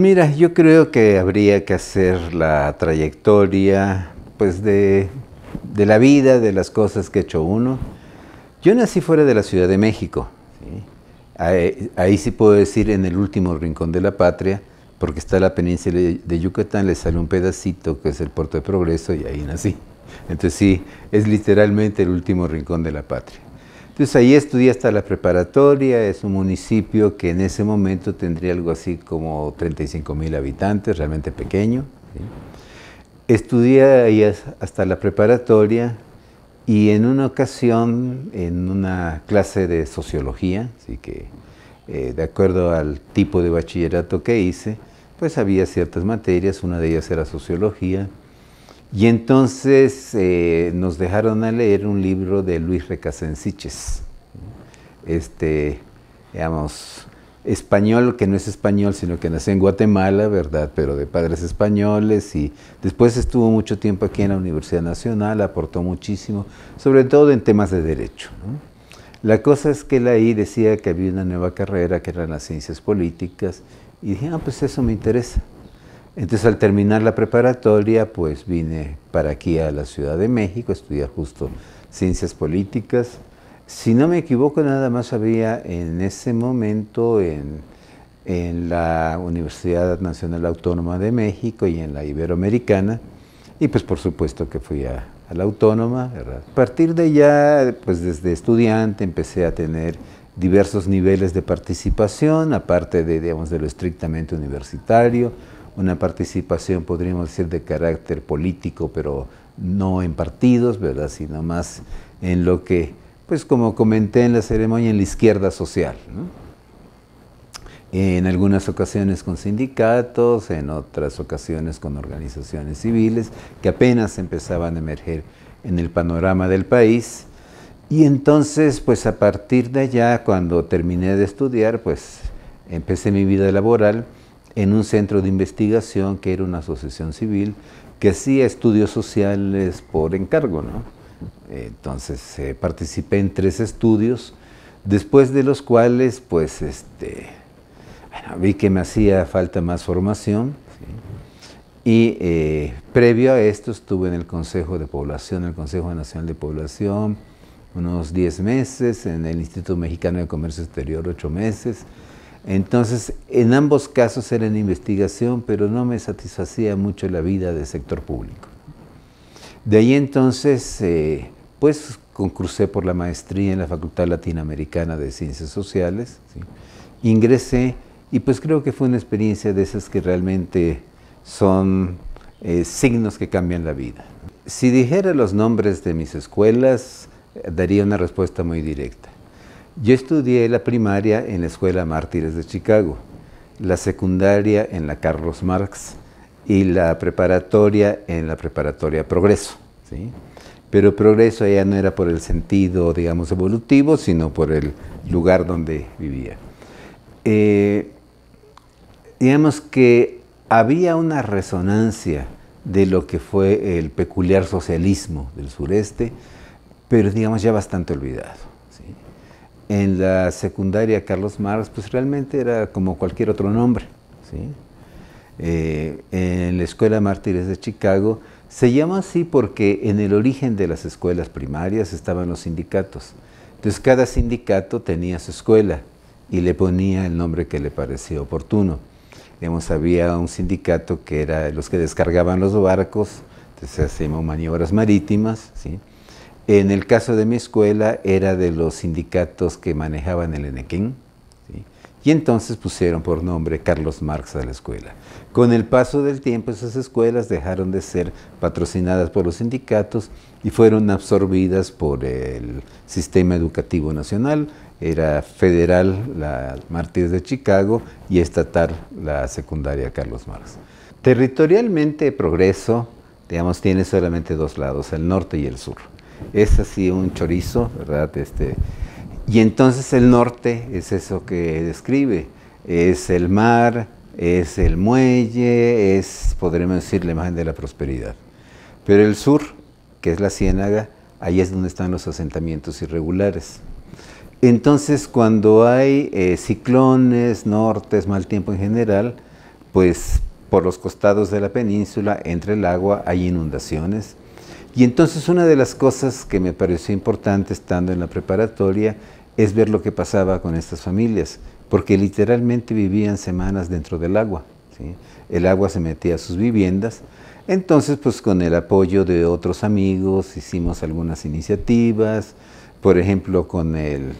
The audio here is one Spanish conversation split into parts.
mira, yo creo que habría que hacer la trayectoria pues de, la vida, de las cosas que ha hecho uno. Yo nací fuera de la Ciudad de México. ahí, sí puedo decir en el último rincón de la patria, porque está la península de Yucatán, le sale un pedacito que es el puerto de progreso y ahí nací. Entonces sí, es literalmente el último rincón de la patria. Entonces ahí estudié hasta la preparatoria, es un municipio que en ese momento tendría algo así como 35 mil habitantes, realmente pequeño. Estudié ahí hasta la preparatoria y en una ocasión, en una clase de sociología, así que eh, de acuerdo al tipo de bachillerato que hice, pues había ciertas materias, una de ellas era sociología, y entonces eh, nos dejaron a leer un libro de Luis Recasensiches, este, digamos, español, que no es español, sino que nació en Guatemala, ¿verdad? Pero de padres españoles y después estuvo mucho tiempo aquí en la Universidad Nacional, aportó muchísimo, sobre todo en temas de derecho. La cosa es que él ahí decía que había una nueva carrera que eran las ciencias políticas y dije, ah, pues eso me interesa. Entonces al terminar la preparatoria, pues vine para aquí a la Ciudad de México, estudié justo ciencias políticas. Si no me equivoco, nada más había en ese momento en, en la Universidad Nacional Autónoma de México y en la Iberoamericana. Y pues por supuesto que fui a, la Autónoma. A partir de ya, pues desde estudiante empecé a tener diversos niveles de participación, aparte de, digamos, de lo estrictamente universitario una participación, podríamos decir, de carácter político, pero no en partidos, ¿verdad? sino más en lo que, pues como comenté en la ceremonia, en la izquierda social. en algunas ocasiones con sindicatos, en otras ocasiones con organizaciones civiles que apenas empezaban a emerger en el panorama del país. Y entonces, pues a partir de allá, cuando terminé de estudiar, pues empecé mi vida laboral en un centro de investigación que era una asociación civil que hacía estudios sociales por encargo. ¿no? Entonces eh, participé en tres estudios, después de los cuales pues este, bueno, vi que me hacía falta más formación. Y eh, previo a esto estuve en el Consejo de Población, el Consejo Nacional de Población, unos 10 meses, en el Instituto Mexicano de Comercio Exterior 8 meses, entonces, en ambos casos era en investigación, pero no me satisfacía mucho la vida del sector público. De ahí entonces, eh, pues concursé por la maestría en la Facultad Latinoamericana de Ciencias Sociales, ingresé y pues creo que fue una experiencia de esas que realmente son eh, signos que cambian la vida. Si dijera los nombres de mis escuelas, eh, daría una respuesta muy directa. Yo estudié la primaria en la Escuela Mártires de Chicago, la secundaria en la Carlos Marx y la preparatoria en la preparatoria Progreso. Pero Progreso ya no era por el sentido, digamos, evolutivo, sino por el lugar donde vivía. Eh, digamos que había una resonancia de lo que fue el peculiar socialismo del sureste, pero digamos ya bastante olvidado en la secundaria Carlos Marx, pues realmente era como cualquier otro nombre. ¿sí? Eh, en la Escuela Mártires de Chicago se llama así porque en el origen de las escuelas primarias estaban los sindicatos. Entonces cada sindicato tenía su escuela y le ponía el nombre que le parecía oportuno. Digamos, había un sindicato que era los que descargaban los barcos, entonces hacíamos maniobras marítimas, ¿sí? En el caso de mi escuela era de los sindicatos que manejaban el Enequén. Y entonces pusieron por nombre Carlos Marx a la escuela. Con el paso del tiempo esas escuelas dejaron de ser patrocinadas por los sindicatos y fueron absorbidas por el sistema educativo nacional. Era federal la Martínez de Chicago y estatal la secundaria Carlos Marx. Territorialmente Progreso, digamos, tiene solamente dos lados, el norte y el sur es así un chorizo, ¿verdad? Este, y entonces el norte es eso que describe, es el mar, es el muelle, es, podremos decir, la imagen de la prosperidad. Pero el sur, que es la ciénaga, ahí es donde están los asentamientos irregulares. Entonces, cuando hay eh, ciclones, nortes, mal tiempo en general, pues por los costados de la península, entre el agua, hay inundaciones y entonces una de las cosas que me pareció importante estando en la preparatoria es ver lo que pasaba con estas familias, porque literalmente vivían semanas dentro del agua. El agua se metía a sus viviendas. Entonces, pues con el apoyo de otros amigos hicimos algunas iniciativas, por ejemplo, con, el,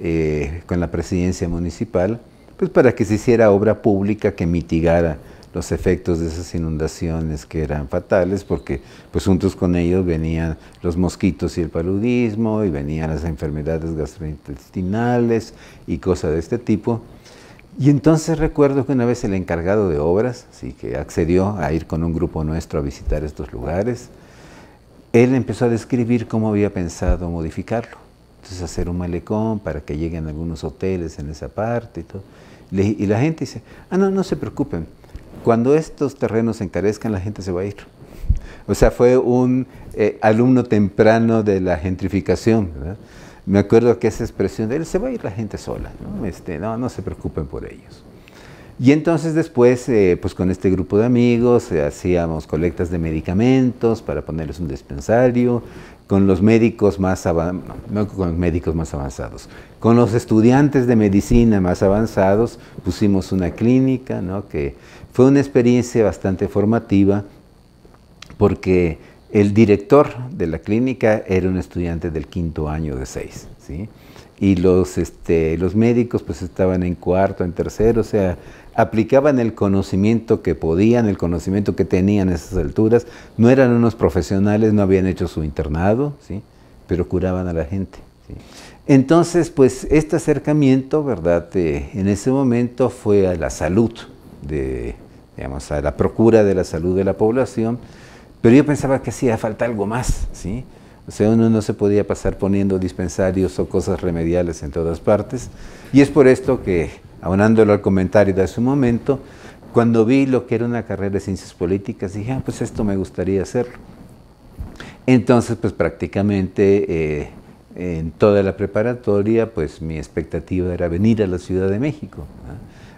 eh, con la presidencia municipal, pues para que se hiciera obra pública que mitigara los efectos de esas inundaciones que eran fatales porque pues juntos con ellos venían los mosquitos y el paludismo y venían las enfermedades gastrointestinales y cosas de este tipo. Y entonces recuerdo que una vez el encargado de obras, así que accedió a ir con un grupo nuestro a visitar estos lugares, él empezó a describir cómo había pensado modificarlo. Entonces hacer un malecón para que lleguen algunos hoteles en esa parte y todo. Y la gente dice, ah, no, no se preocupen, cuando estos terrenos se encarezcan, la gente se va a ir. O sea, fue un eh, alumno temprano de la gentrificación. Me acuerdo que esa expresión de él, se va a ir la gente sola, ¿no? Este, no, no se preocupen por ellos. Y entonces después, eh, pues con este grupo de amigos, eh, hacíamos colectas de medicamentos para ponerles un dispensario, con los médicos más avanzados, no, con los médicos más avanzados, con los estudiantes de medicina más avanzados pusimos una clínica, ¿no? Que fue una experiencia bastante formativa porque el director de la clínica era un estudiante del quinto año de seis, ¿sí? y los, este, los médicos pues estaban en cuarto, en tercero, o sea, aplicaban el conocimiento que podían, el conocimiento que tenían a esas alturas, no eran unos profesionales, no habían hecho su internado, ¿sí? pero curaban a la gente. Entonces, pues este acercamiento, ¿verdad? Eh, en ese momento fue a la salud de digamos, a la procura de la salud de la población, pero yo pensaba que hacía falta algo más, ¿sí? O sea, uno no se podía pasar poniendo dispensarios o cosas remediales en todas partes. Y es por esto que, aunándolo al comentario de hace un momento, cuando vi lo que era una carrera de ciencias políticas, dije, ah, pues esto me gustaría hacerlo. Entonces, pues prácticamente eh, en toda la preparatoria, pues mi expectativa era venir a la Ciudad de México,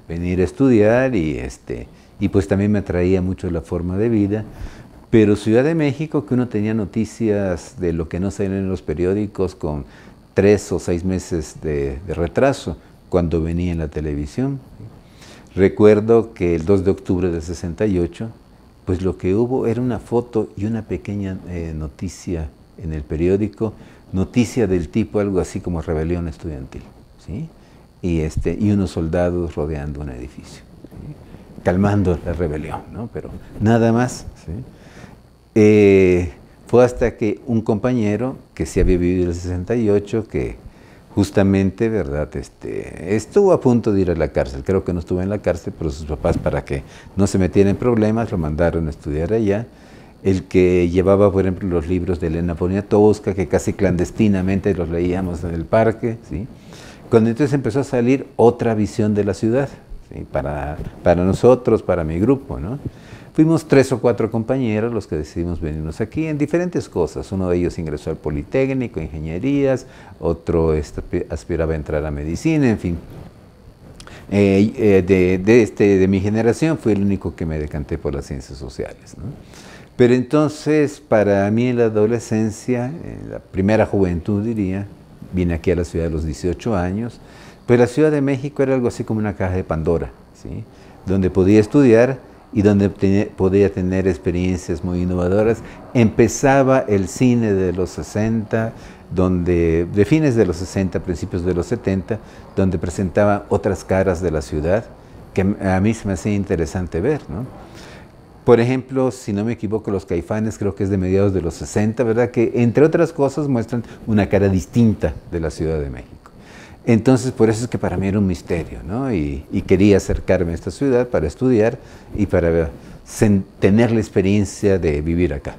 venir a estudiar y este, y pues también me atraía mucho la forma de vida. Pero Ciudad de México, que uno tenía noticias de lo que no salía en los periódicos con tres o seis meses de, retraso cuando venía en la televisión. Recuerdo que el 2 de octubre de 68, pues lo que hubo era una foto y una pequeña eh, noticia en el periódico, noticia del tipo algo así como rebelión estudiantil, ¿sí? y, este, y unos soldados rodeando un edificio calmando la rebelión, ¿no? Pero nada más. Eh, fue hasta que un compañero que se sí había vivido en el 68, que justamente, ¿verdad? Este, estuvo a punto de ir a la cárcel. Creo que no estuvo en la cárcel, pero sus papás, para que no se metieran en problemas, lo mandaron a estudiar allá. El que llevaba, por ejemplo, los libros de Elena Poniatowska, que casi clandestinamente los leíamos en el parque, ¿sí? Cuando entonces empezó a salir otra visión de la ciudad, para, para nosotros, para mi grupo. ¿no? Fuimos tres o cuatro compañeros los que decidimos venirnos aquí en diferentes cosas. Uno de ellos ingresó al Politécnico, ingenierías, otro este, aspiraba a entrar a medicina, en fin. Eh, eh, de, de, este, de mi generación fui el único que me decanté por las ciencias sociales. Pero entonces, para mí en la adolescencia, en la primera juventud diría, vine aquí a la ciudad a los 18 años, pues la Ciudad de México era algo así como una caja de Pandora, ¿sí? donde podía estudiar y donde podía tener experiencias muy innovadoras. Empezaba el cine de los 60, donde, de fines de los 60, principios de los 70, donde presentaba otras caras de la ciudad, que a mí se me hacía interesante ver. Por ejemplo, si no me equivoco, Los Caifanes creo que es de mediados de los 60, ¿verdad? Que entre otras cosas muestran una cara distinta de la Ciudad de México. Entonces, por eso es que para mí era un misterio, ¿no? Y, quería acercarme a esta ciudad para estudiar y para tener la experiencia de vivir acá.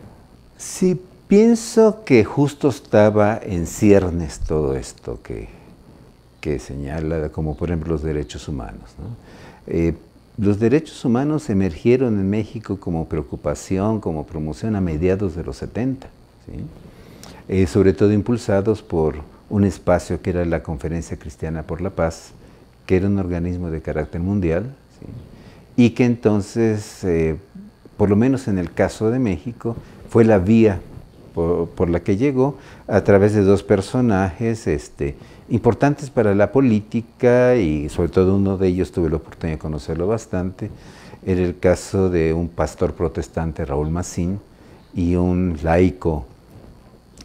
Sí, pienso que justo estaba en ciernes todo esto que, señala, como por ejemplo los derechos humanos. ¿no? Eh, los derechos humanos emergieron en México como preocupación, como promoción a mediados de los 70, ¿sí? Eh, sobre todo impulsados por un espacio que era la Conferencia Cristiana por la Paz, que era un organismo de carácter mundial, y que entonces, eh, por lo menos en el caso de México, fue la vía por, la que llegó a través de dos personajes este, importantes para la política y sobre todo uno de ellos tuve la oportunidad de conocerlo bastante, era el caso de un pastor protestante, Raúl Massín, y un laico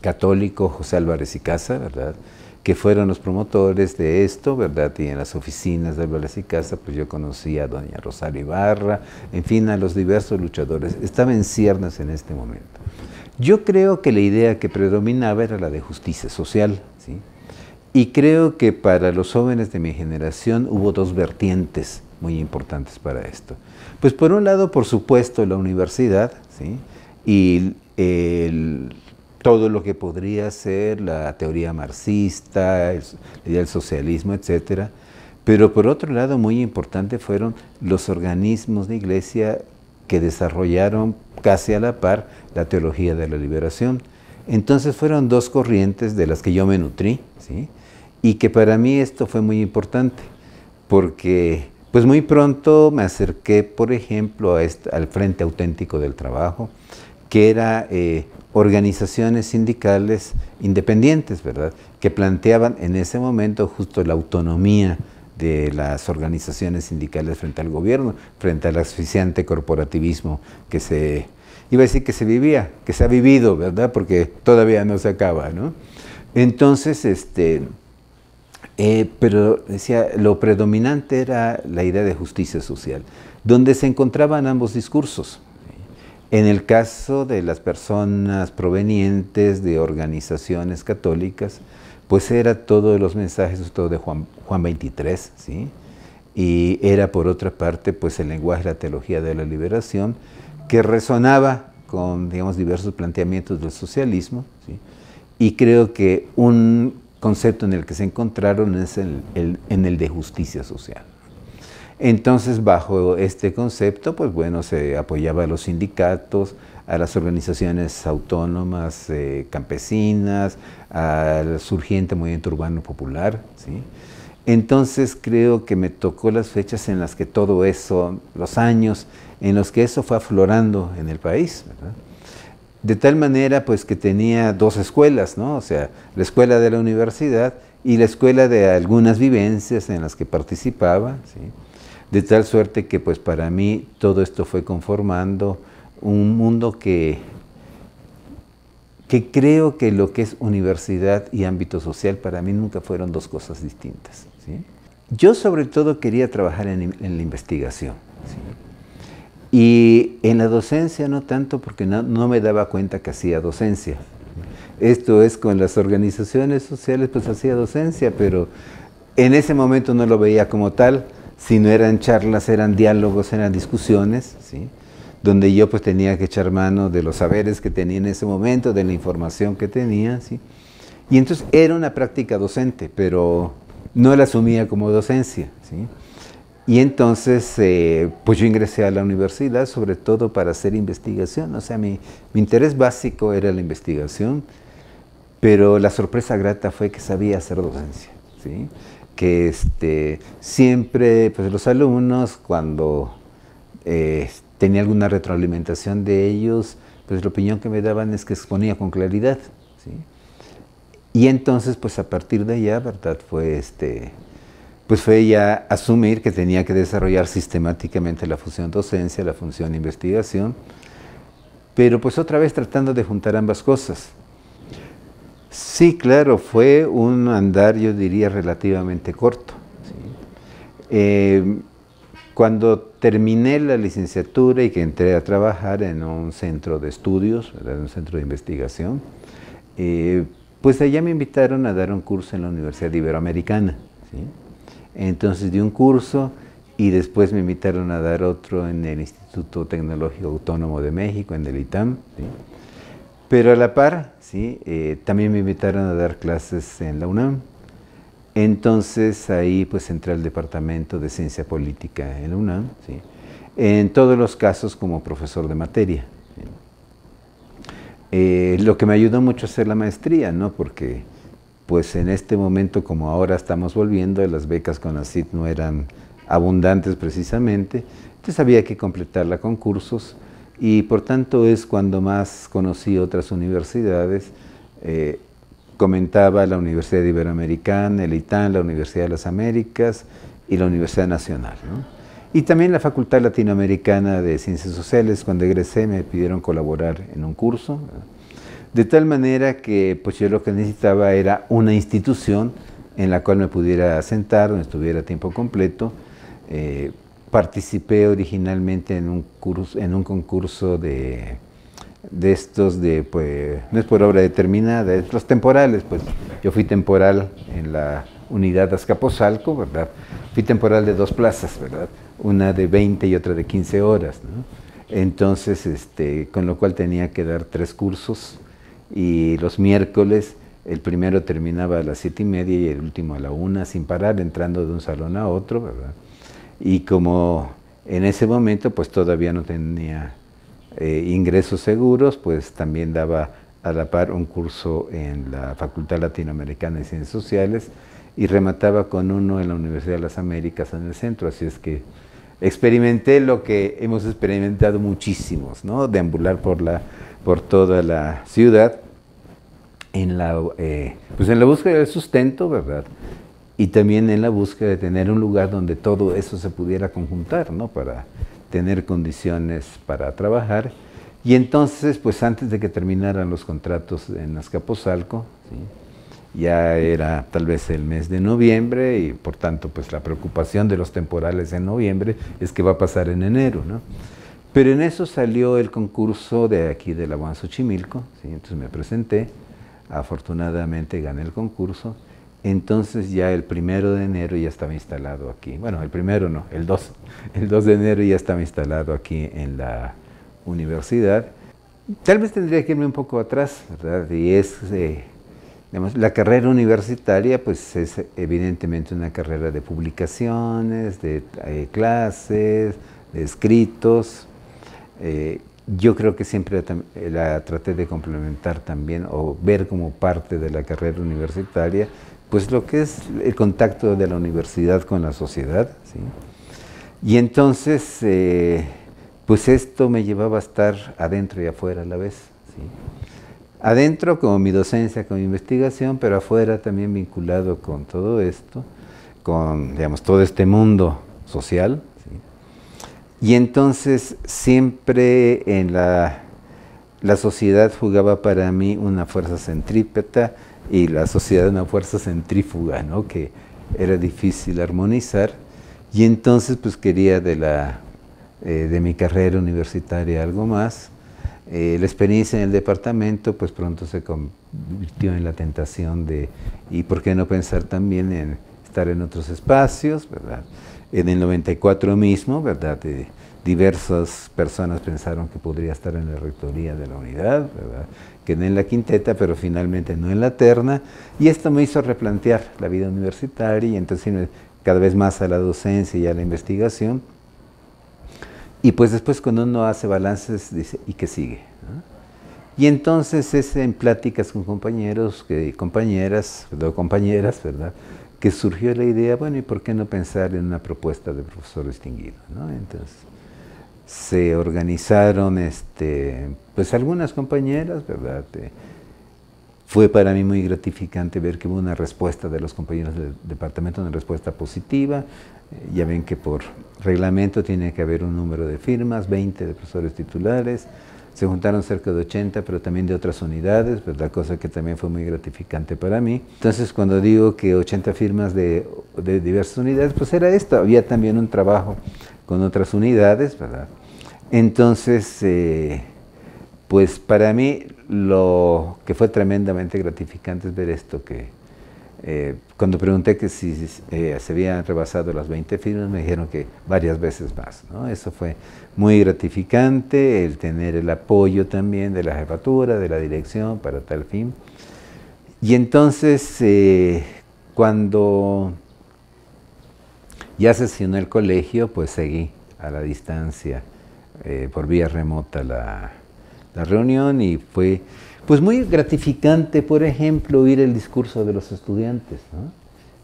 católico José Álvarez y Casa, ¿verdad? que fueron los promotores de esto, ¿verdad? Y en las oficinas de Álvarez y Casa, pues yo conocí a doña Rosario Ibarra, en fin, a los diversos luchadores. estaban en ciernes en este momento. Yo creo que la idea que predominaba era la de justicia social, ¿sí? Y creo que para los jóvenes de mi generación hubo dos vertientes muy importantes para esto. Pues por un lado, por supuesto, la universidad, ¿sí? Y el todo lo que podría ser la teoría marxista, el, socialismo, etc. Pero por otro lado, muy importante fueron los organismos de iglesia que desarrollaron casi a la par la teología de la liberación. Entonces fueron dos corrientes de las que yo me nutrí, y que para mí esto fue muy importante, porque pues muy pronto me acerqué, por ejemplo, al Frente Auténtico del Trabajo, que era eh, organizaciones sindicales independientes, ¿verdad? Que planteaban en ese momento justo la autonomía de las organizaciones sindicales frente al gobierno, frente al asfixiante corporativismo que se, iba a decir que se vivía, que se ha vivido, ¿verdad? Porque todavía no se acaba, ¿no? Entonces, este, eh, pero decía, lo predominante era la idea de justicia social, donde se encontraban ambos discursos, en el caso de las personas provenientes de organizaciones católicas, pues era todo de los mensajes todo de Juan, Juan 23, ¿sí? y era por otra parte pues el lenguaje de la teología de la liberación que resonaba con digamos diversos planteamientos del socialismo y creo que un concepto en el que se encontraron es el, en el de justicia social. Entonces, bajo este concepto, pues bueno, se apoyaba a los sindicatos, a las organizaciones autónomas, eh, campesinas, al surgiente movimiento urbano popular, ¿sí? Entonces creo que me tocó las fechas en las que todo eso, los años en los que eso fue aflorando en el país. De tal manera pues que tenía dos escuelas, ¿no? O sea, la escuela de la universidad y la escuela de algunas vivencias en las que participaba. De tal suerte que pues para mí todo esto fue conformando un mundo que, que creo que lo que es universidad y ámbito social para mí nunca fueron dos cosas distintas. Yo sobre todo quería trabajar en, la investigación. Y en la docencia no tanto porque no, me daba cuenta que hacía docencia. Esto es con las organizaciones sociales, pues hacía docencia, pero en ese momento no lo veía como tal si no eran charlas, eran diálogos, eran discusiones, ¿sí? donde yo pues tenía que echar mano de los saberes que tenía en ese momento, de la información que tenía, ¿sí? Y entonces era una práctica docente, pero no la asumía como docencia, ¿sí? Y entonces, eh, pues yo ingresé a la universidad sobre todo para hacer investigación, o sea, mi, mi interés básico era la investigación, pero la sorpresa grata fue que sabía hacer docencia, ¿sí? que este, siempre pues, los alumnos cuando eh, tenía alguna retroalimentación de ellos, pues la opinión que me daban es que exponía con claridad. Y entonces, pues a partir de allá, ¿verdad? Fue este, pues fue ya asumir que tenía que desarrollar sistemáticamente la función docencia, la función investigación, pero pues otra vez tratando de juntar ambas cosas. Sí, claro, fue un andar, yo diría, relativamente corto. Eh, cuando terminé la licenciatura y que entré a trabajar en un centro de estudios, en un centro de investigación, eh, pues allá me invitaron a dar un curso en la Universidad Iberoamericana. Entonces di un curso y después me invitaron a dar otro en el Instituto Tecnológico Autónomo de México, en el ITAM. Pero a la par, ¿sí? Eh, también me invitaron a dar clases en la UNAM. Entonces ahí pues entré al Departamento de Ciencia Política en la UNAM, en todos los casos como profesor de materia. Eh, lo que me ayudó mucho a hacer la maestría, porque pues en este momento como ahora estamos volviendo, las becas con la CIT no eran abundantes precisamente, entonces había que completarla con cursos y por tanto es cuando más conocí otras universidades. Eh, comentaba la Universidad Iberoamericana, el ITAN, la Universidad de las Américas y la Universidad Nacional. Y también la Facultad Latinoamericana de Ciencias Sociales, cuando egresé me pidieron colaborar en un curso. De tal manera que pues, yo lo que necesitaba era una institución en la cual me pudiera sentar, donde estuviera tiempo completo, eh, participé originalmente en un, curso, en un concurso de, estos de, pues, no es por obra determinada, de los temporales, pues yo fui temporal en la unidad Azcapotzalco, ¿verdad? Fui temporal de dos plazas, ¿verdad? Una de 20 y otra de 15 horas, Entonces, este, con lo cual tenía que dar tres cursos y los miércoles el primero terminaba a las siete y media y el último a la una, sin parar, entrando de un salón a otro, ¿verdad? y como en ese momento pues todavía no tenía eh, ingresos seguros, pues también daba a la par un curso en la Facultad Latinoamericana de Ciencias Sociales y remataba con uno en la Universidad de las Américas en el centro, así es que experimenté lo que hemos experimentado muchísimos, ¿no? Deambular por, la, por toda la ciudad en la, eh, pues, en la búsqueda de sustento, ¿verdad? y también en la búsqueda de tener un lugar donde todo eso se pudiera conjuntar, ¿no? Para tener condiciones para trabajar. Y entonces, pues antes de que terminaran los contratos en Azcapotzalco, ya era tal vez el mes de noviembre y por tanto, pues la preocupación de los temporales en noviembre es que va a pasar en enero, ¿no? Pero en eso salió el concurso de aquí de la Xochimilco, ¿sí? entonces me presenté, afortunadamente gané el concurso entonces ya el primero de enero ya estaba instalado aquí. Bueno, el primero no, el 2. El 2 de enero ya estaba instalado aquí en la universidad. Tal vez tendría que irme un poco atrás, ¿verdad? Y es, eh, la carrera universitaria pues es evidentemente una carrera de publicaciones, de eh, clases, de escritos. Eh, yo creo que siempre eh, la traté de complementar también o ver como parte de la carrera universitaria, pues lo que es el contacto de la universidad con la sociedad. Y entonces, eh, pues esto me llevaba a estar adentro y afuera a la vez. Adentro con mi docencia, con mi investigación, pero afuera también vinculado con todo esto, con digamos, todo este mundo social. Y entonces siempre en la, sociedad jugaba para mí una fuerza centrípeta y la sociedad una fuerza centrífuga, ¿no? que era difícil armonizar. Y entonces pues quería de, eh, de mi carrera universitaria algo más. Eh, la experiencia en el departamento pues pronto se convirtió en la tentación de, y por qué no pensar también en estar en otros espacios, ¿verdad? En el 94 mismo, ¿verdad? Eh, diversas personas pensaron que podría estar en la rectoría de la unidad, que no en la quinteta, pero finalmente no en la terna, y esto me hizo replantear la vida universitaria, y entonces eh, cada vez más a la docencia y a la investigación, y pues después cuando uno hace balances, dice, ¿y qué sigue? Y entonces es en pláticas con compañeros, que, compañeras, perdón, compañeras, ¿verdad? surgió la idea, bueno, ¿y por qué no pensar en una propuesta de profesor distinguido? ¿no? Entonces, se organizaron, este, pues algunas compañeras, ¿verdad? Eh, fue para mí muy gratificante ver que hubo una respuesta de los compañeros del departamento, una respuesta positiva. Eh, ya ven que por reglamento tiene que haber un número de firmas, 20 de profesores titulares, se juntaron cerca de 80, pero también de otras unidades, ¿verdad? Pues, cosa que también fue muy gratificante para mí. Entonces, cuando digo que 80 firmas de, diversas unidades, pues era esto, había también un trabajo con otras unidades, ¿verdad? Entonces, eh, pues para mí lo que fue tremendamente gratificante es ver esto que eh, cuando pregunté que si eh, se habían rebasado las 20 firmas, me dijeron que varias veces más. Eso fue muy gratificante, el tener el apoyo también de la jefatura, de la dirección para tal fin. Y entonces, eh, cuando ya sesionó el colegio, pues seguí a la distancia, por vía remota la, la reunión y fue pues muy gratificante, por ejemplo, oír el discurso de los estudiantes,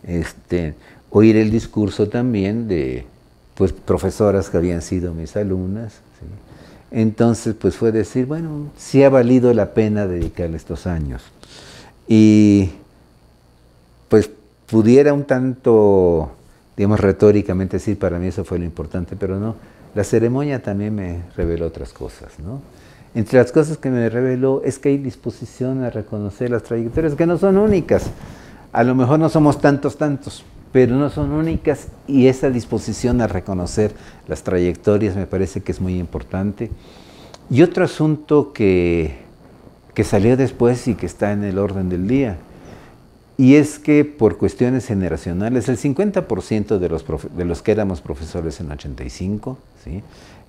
este, oír el discurso también de pues, profesoras que habían sido mis alumnas. Entonces, pues fue decir, bueno, sí ha valido la pena dedicarle estos años. Y pues pudiera un tanto, digamos, retóricamente decir, para mí eso fue lo importante, pero no, la ceremonia también me reveló otras cosas, ¿no? Entre las cosas que me reveló es que hay disposición a reconocer las trayectorias que no son únicas. A lo mejor no somos tantos, tantos, pero no son únicas y esa disposición a reconocer las trayectorias me parece que es muy importante. Y otro asunto que, salió después y que está en el orden del día, y es que por cuestiones generacionales, el 50% de los, de los que éramos profesores en 85, ¿sí?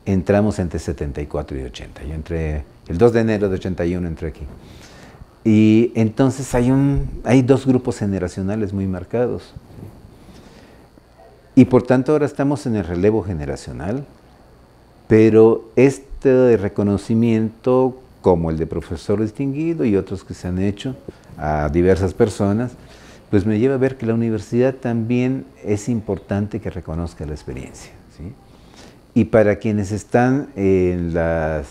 entramos entre 74 y 80. Yo entré, el 2 de enero de 81 entré aquí. Y entonces hay, hay dos grupos generacionales muy marcados. Y por tanto ahora estamos en el relevo generacional, pero este reconocimiento, como el de profesor distinguido y otros que se han hecho a diversas personas, pues me lleva a ver que la universidad también es importante que reconozca la experiencia. Y para quienes están en las,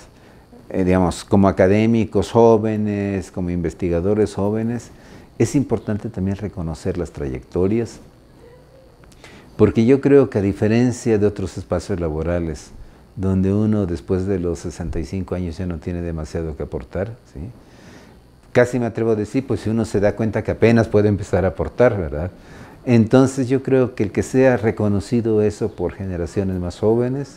eh, digamos, como académicos jóvenes, como investigadores jóvenes, es importante también reconocer las trayectorias, porque yo creo que a diferencia de otros espacios laborales, donde uno después de los 65 años ya no tiene demasiado que aportar, casi me atrevo a decir, pues si uno se da cuenta que apenas puede empezar a aportar, ¿verdad? Entonces yo creo que el que sea reconocido eso por generaciones más jóvenes,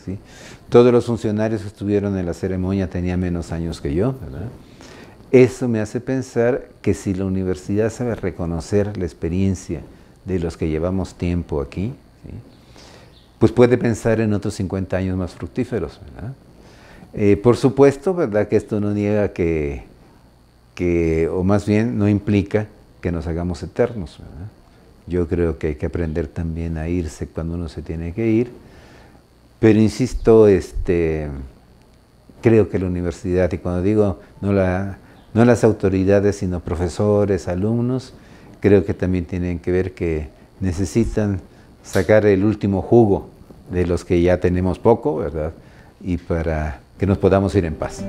todos los funcionarios que estuvieron en la ceremonia tenían menos años que yo, eso me hace pensar que si la universidad sabe reconocer la experiencia de los que llevamos tiempo aquí, pues puede pensar en otros 50 años más fructíferos. Eh, por supuesto, ¿verdad? que esto no niega que, que, o más bien no implica que nos hagamos eternos. Yo creo que hay que aprender también a irse cuando uno se tiene que ir. Pero insisto, este, creo que la universidad, y cuando digo no, la, no las autoridades, sino profesores, alumnos, creo que también tienen que ver que necesitan sacar el último jugo de los que ya tenemos poco, ¿verdad? Y para que nos podamos ir en paz.